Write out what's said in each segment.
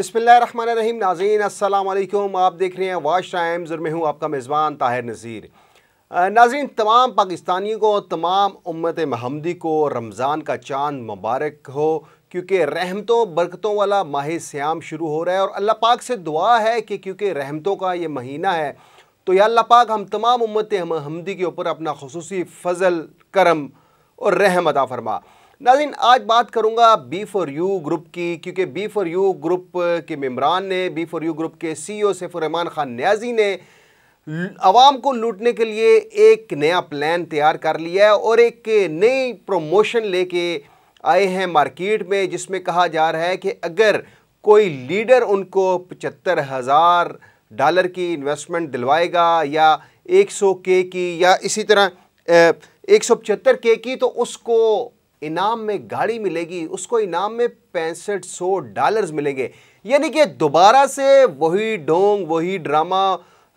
रहीम नाजीन असल आप देख रहे हैं वाश टाइम मैं हूँ आपका मेज़बान ताहिर नज़ीर नाजीन तमाम पाकिस्तानियों को तमाम उम्मत महमदी को रमज़ान का चांद मुबारक हो क्योंकि रहमतों बरकतों वाला माह स्याम शुरू हो रहा है और अल्लाह पाक से दुआ है कि क्योंकि रहमतों का ये महीना है तो यह अल्लाह पाक हम तमाम उम्मत महमदी के ऊपर अपना खसूस फ़जल करम और रहम अता फरमा नाजिन आज बात करूंगा बी फॉर यू ग्रुप की क्योंकि बी फॉर यू ग्रुप के मम्बरान ने बी फॉर यू ग्रुप के सी ओ e सैफुररहमान खान न्याजी ने आवाम को लूटने के लिए एक नया प्लान तैयार कर लिया है और एक नई प्रमोशन लेके आए हैं मार्केट में जिसमें कहा जा रहा है कि अगर कोई लीडर उनको पचहत्तर हज़ार डॉलर की इन्वेस्टमेंट दिलवाएगा या एक सौ के की या इसी तरह एक सौ पचहत्तर के की तो उसको इनाम में गाड़ी मिलेगी उसको इनाम में पैंसठ सौ डॉलर्स मिलेंगे यानी कि दोबारा से वही डोंग वही ड्रामा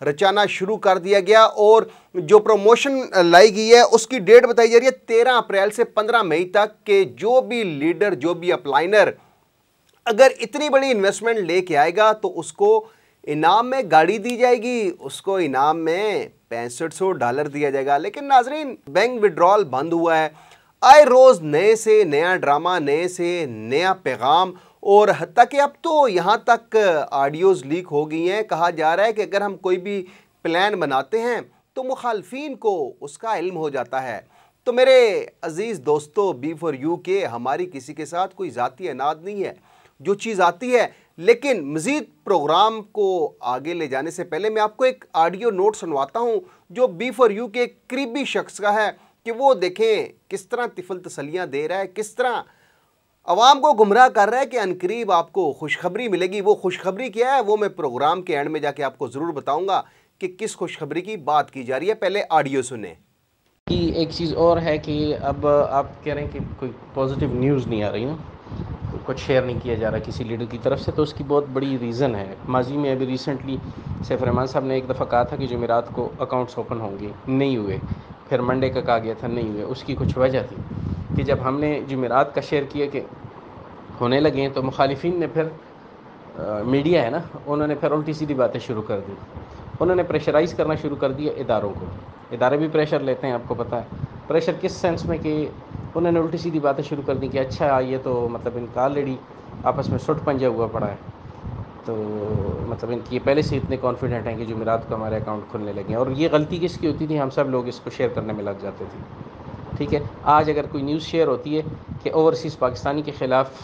रचाना शुरू कर दिया गया और जो प्रमोशन लाई गई है उसकी डेट बताई जा रही है तेरह अप्रैल से पंद्रह मई तक के जो भी लीडर जो भी अप्लाइनर अगर इतनी बड़ी इन्वेस्टमेंट लेके आएगा तो उसको इनाम में गाड़ी दी जाएगी उसको इनाम में पैंसठ सौ डॉलर दिया जाएगा लेकिन नाजरीन बैंक विड्रॉल बंद हुआ है आए रोज़ नए से नया ड्रामा नए से नया पैगाम और हती कि अब तो यहाँ तक ऑडियोज़ लीक हो गई हैं कहा जा रहा है कि अगर हम कोई भी प्लान बनाते हैं तो मुखालफन को उसका इल्म हो जाता है तो मेरे अज़ीज़ दोस्तों बी फॉर यू के हमारी किसी के साथ कोई ज़ाती अनाद नहीं है जो चीज़ आती है लेकिन मज़ीद प्रोग्राम को आगे ले जाने से पहले मैं आपको एक ऑडियो नोट सुनवाता हूँ जो बी फॉर यू के करीबी शख्स का है कि वो देखें किस तरह तिफल तसलियाँ दे रहा है किस तरह अवाम को गुमराह कर रहा है कि अनकरीब आपको खुशखबरी मिलेगी वो खुशखबरी क्या है वो मैं प्रोग्राम के एंड में जाके आपको ज़रूर बताऊँगा कि किस खुशखबरी की बात की जा रही है पहले ऑडियो सुने कि एक चीज़ और है कि अब आप कह रहे हैं कि कोई पॉजिटिव न्यूज़ नहीं आ रही ना कुछ शेयर नहीं किया जा रहा किसी लीडर की तरफ से तो उसकी बहुत बड़ी रीज़न है माजी में अभी रिसेंटली सैफ रहमान साहब ने एक दफ़ा कहा था कि जमेरात को अकाउंट्स ओपन होंगे नहीं हुए फिर मंडे का कहा गया था नहीं हुए उसकी कुछ वजह थी कि जब हमने जमेरात का शेयर किया कि होने लगे तो मुखालफी ने फिर आ, मीडिया है ना उन्होंने फिर उल्टी सीधी बातें शुरू कर दी उन्होंने प्रेशराइज़ करना शुरू कर दिया इदारों को इदारे भी प्रेशर लेते हैं आपको पता है प्रेशर किस सेंस में कि उन्होंने उल्टी सीधी बातें शुरू कर दी कि अच्छा ये तो मतलब इनका ऑलरेडी आपस में सुट पंजा हुआ पड़ा है तो मतलब इनकी ये पहले से इतने कॉन्फिडेंट हैं कि जुमेरात को हमारे अकाउंट खुलने लगे और ये गलती किसकी होती थी हम सब लोग इसको शेयर करने में लग जाते थे ठीक है आज अगर कोई न्यूज़ शेयर होती है कि ओवरसीज़ पाकिस्तानी के ख़िलाफ़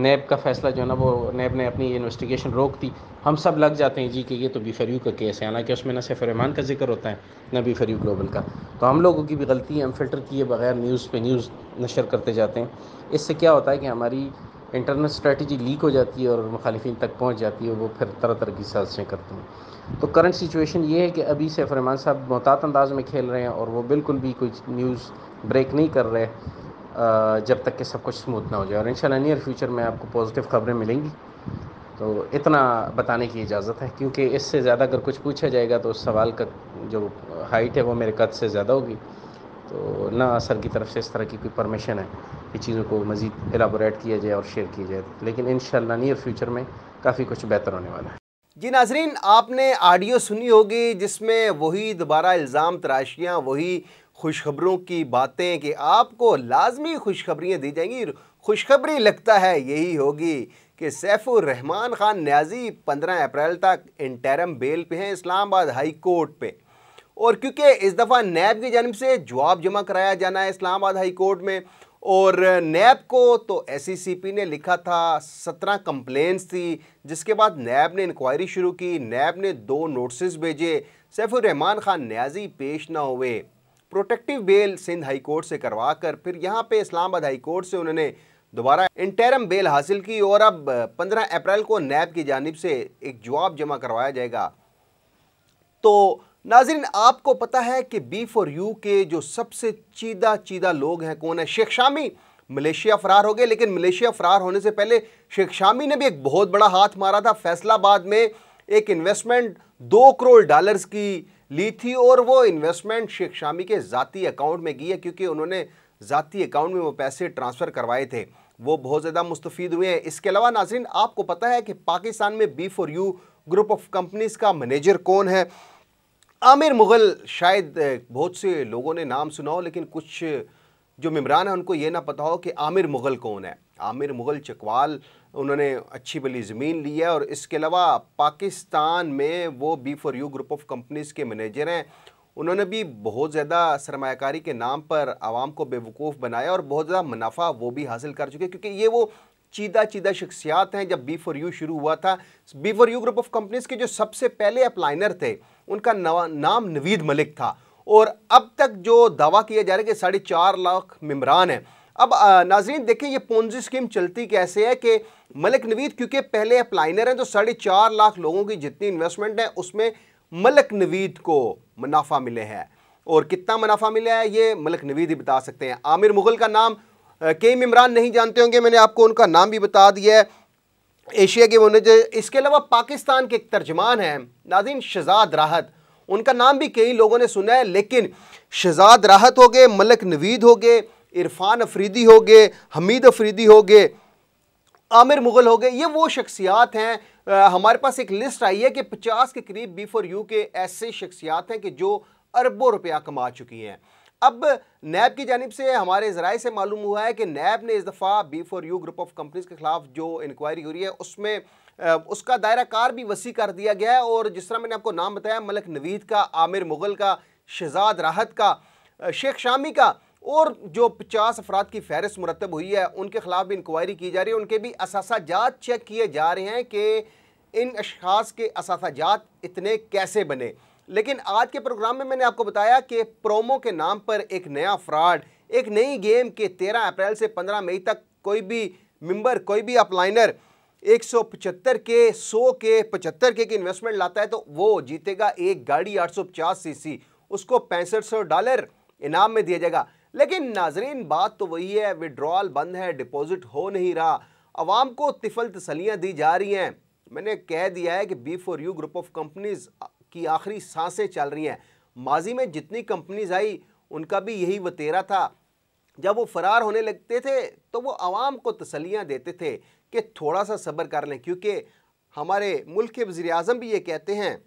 नैब का फैसला जो है ना वो नैब ने अपनी इन्वेस्टिगेशन रोक दी हम सब लग जाते हैं जी कि ये तो बी फरीू का केस है हालांकि उसमें ना सैफ रहमान का जिक्र होता है ना बी फरीू ग्लोबल का तो हम लोगों की भी गलती है हम फिल्टर किए बगैर न्यूज़ पे न्यूज़ नशर करते जाते हैं इससे क्या होता है कि हमारी इंटरनल स्ट्रेटजी लीक हो जाती है और मुखालफी तक पहुँच जाती है वो फिर तरह तरह की साजिशें करते हैं तो करंट सिचुएशन ये है कि अभी सैफ रहमान साहब मोहतात अंदाज में खेल रहे हैं और वो बिल्कुल भी कोई न्यूज़ ब्रेक नहीं कर रहे जब तक कि सब कुछ स्मूथ ना हो जाए और इन नियर फ्यूचर में आपको पॉजिटिव खबरें मिलेंगी तो इतना बताने की इजाज़त है क्योंकि इससे ज़्यादा अगर कुछ पूछा जाएगा तो उस सवाल का जो हाइट है वो मेरे कद से ज़्यादा होगी तो ना सर की तरफ से इस तरह की कोई परमिशन है कि चीज़ों को मज़ीद एलाबोरेट किया जाए और शेयर किया जाए लेकिन इन नियर फ्यूचर में काफ़ी कुछ बेहतर होने वाला है जी नाजरीन आपने आडियो सुनी होगी जिसमें वही दोबारा इल्ज़ाम तराशियाँ वही खुशखबरों की बातें कि आपको लाजमी खुशखबरियाँ दी जाएंगी खुशखबरी लगता है यही होगी कि सैफुररहमान ख़ान न्याजी पंद्रह अप्रैल तक इंटरम बेल पे हैं इस्लामाबाद हाई कोर्ट पे और क्योंकि इस दफ़ा नैब की जानब से जवाब जमा कराया जाना है इस्लामाबाद हाई कोर्ट में और नैब को तो एस e ने लिखा था सत्रह कंप्लेंट्स थी जिसके बाद नैब ने इंक्वायरी शुरू की नैब ने दो नोटिस भेजे सैफुररहमान खान न्याजी पेश ना हुए protective bail Sindh high court से करवा कर फिर यहाँ पर इस्लामाबाद हाई कोर्ट से उन्होंने दोबारा इंटरम बेल हासिल की और अब 15 अप्रैल को नैब की जानब से एक जवाब जमा करवाया जाएगा तो नाजरीन आपको पता है कि बी फॉर यू के जो सबसे चीदा चीदा लोग हैं कौन है शेख शामी मलेशिया फ़रार हो गए लेकिन मलेशिया फ़रार होने से पहले शेख शामी ने भी एक बहुत बड़ा हाथ मारा था फैसलाबाद में एक इन्वेस्टमेंट दो करोड़ डॉलर्स की ली थी और वो इन्वेस्टमेंट शेख शामी के ज़ाती अकाउंट में की है क्योंकि उन्होंने जतीी अकाउंट में वो पैसे ट्रांसफ़र करवाए थे वो बहुत ज़्यादा मुस्तफ़ हुए हैं इसके अलावा नाजरीन आपको पता है कि पाकिस्तान में B for U group of companies का मैनेजर कौन है आमिर मुग़ल शायद बहुत से लोगों ने नाम सुना हो लेकिन कुछ जो ममरान हैं उनको ये ना पता हो कि आमिर मुग़ल कौन है आमिर मुग़ल चकवाल उन्होंने अच्छी बली ज़मीन ली है और इसके अलावा पाकिस्तान में वो B for U group of companies के मैनेजर हैं उन्होंने भी बहुत ज़्यादा सरमाकारी के नाम पर आवाम को बेवकूफ़ बनाया और बहुत ज़्यादा मुनाफा वो भी हासिल कर चुके क्योंकि ये वो चीदा चीदा शख्सियात हैं जब बी फॉर यू शुरू हुआ था B for U group of companies के जो सबसे पहले अपलाइनर थे उनका नाम नवीद मलिक था और अब तक जो दावा किया जा रहा है कि साढ़े चार लाख मम्बरान हैं अब नाजरीन देखें ये पोन्जी स्कीम चलती कैसे है कि मलिक नवीद क्योंकि पहले अप्लाइनर हैं तो साढ़े चार लाख लोगों की जितनी इन्वेस्टमेंट है उसमें मलिक नवीद को मुनाफा मिले हैं और कितना मुनाफा मिला है ये मलिक नवीद ही बता सकते हैं आमिर मुगल का नाम कई इमरान नहीं जानते होंगे मैंने आपको उनका नाम भी बता दिया है एशिया के नज इसके अलावा पाकिस्तान के एक तर्जमान हैं नाजिन शहजाद राहत उनका नाम भी कई लोगों ने सुना है लेकिन शहजाद राहत हो गए मलक नवीद हो गए इरफान अफरीदी हो गए हमीद अफरीदी हो गए आमिर मुग़ल हो गए ये वो शख्सियात हैं आ, हमारे पास एक लिस्ट आई है कि पचास के करीब बी फॉर यू के ऐसे शख्सियात हैं कि जो अरबों रुपया कमा चुकी हैं अब नैब की जानब से हमारे ज़राए से मालूम हुआ है कि नैब ने इस दफ़ा B for U group of companies के ख़िलाफ़ जो इंक्वायरी हो रही है उसमें उसका दायरा कार भी वसी कर दिया गया है और जिस तरह मैंने आपको नाम बताया मलक नवीद का आमिर मुग़ल का शहजाद राहत का शेख शामी का और जो पचास अफराद की फहरिस्त मुरतब हुई है उनके ख़िलाफ़ भी इंक्वायरी की जा रही है उनके भी असाजात चेक किए जा रहे हैं कि इन अशास के असाजात इतने कैसे बने लेकिन आज के प्रोग्राम में मैंने आपको बताया कि प्रोमो के नाम पर एक नया फ्रॉड एक नई गेम के 13 अप्रैल से 15 मई तक कोई भी मेंबर कोई भी अपलाइनर 175 के 100 के 75 के की इन्वेस्टमेंट लाता है तो वो जीतेगा एक गाड़ी 850 सीसी उसको पैंसठ डॉलर इनाम में दिया जाएगा लेकिन नाजरीन बात तो वही है विड्रॉल बंद है डिपॉजिट हो नहीं रहा आवाम को तिफल तसलियाँ दी जा रही हैं मैंने कह दिया है कि B for U group of companies की आखिरी सांसें चल रही हैं माजी में जितनी कंपनीज आई उनका भी यही वतेरा था जब वो फ़रार होने लगते थे तो वो आवाम को तसलियाँ देते थे कि थोड़ा सा सब्र कर लें क्योंकि हमारे मुल्क के वज़ी अजम भी ये कहते हैं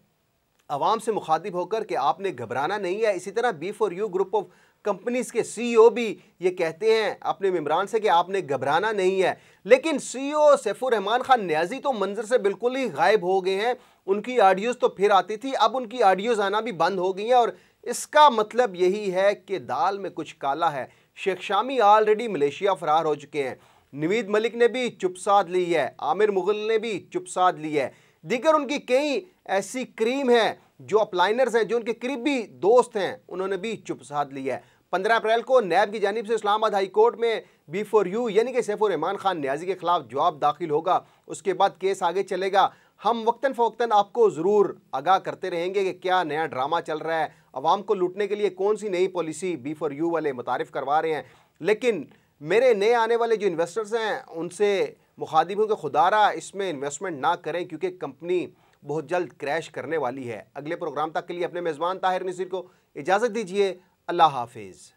आवाम से मुखातिब होकर कि आपने घबराना नहीं है इसी तरह B for U group of companies CEO सीईओ e भी ये कहते हैं अपने ममरान से कि आपने घबराना नहीं है लेकिन सीईओ e सैफुर रहमान खान न्याजी तो मंजर से बिल्कुल ही गायब हो गए हैं उनकी ऑडियोज़ तो फिर आती थी अब उनकी ऑडियोज़ आना भी बंद हो गई हैं और इसका मतलब यही है कि दाल में कुछ काला है शेख शामी ऑलरेडी मलेशिया फ़रार हो चुके हैं नवीद मलिक ने भी चुप साध ली है आमिर मुगल ने भी चुप साध ली है दीगर उनकी कई ऐसी क्रीम हैं जो अपलाइनर्स हैं जो उनके करीबी दोस्त हैं उन्होंने भी चुप साध ली है पंद्रह अप्रैल को नैब की जानब से इस्लामाबाद हाई कोर्ट में बी फॉर यू यानी कि सैफुररहमान खान न्याजी के खिलाफ जवाब दाखिल होगा उसके बाद केस आगे चलेगा हम वक्ता फ़ोक्ता आपको ज़रूर आगाह करते रहेंगे कि क्या नया ड्रामा चल रहा है आवाम को लूटने के लिए कौन सी नई पॉलिसी बी फॉर यू वाले मुतारफ़ करवा रहे हैं लेकिन मेरे नए आने वाले जो इन्वेस्टर्स हैं उनसे मुखादिब हूँ कि खुदारा इसमें इन्वेस्टमेंट ना करें क्योंकि कंपनी बहुत जल्द क्रैश करने वाली है अगले प्रोग्राम तक के लिए अपने मेज़बान ताहिर नसीर को इजाज़त दीजिए अल्लाह हाफिज़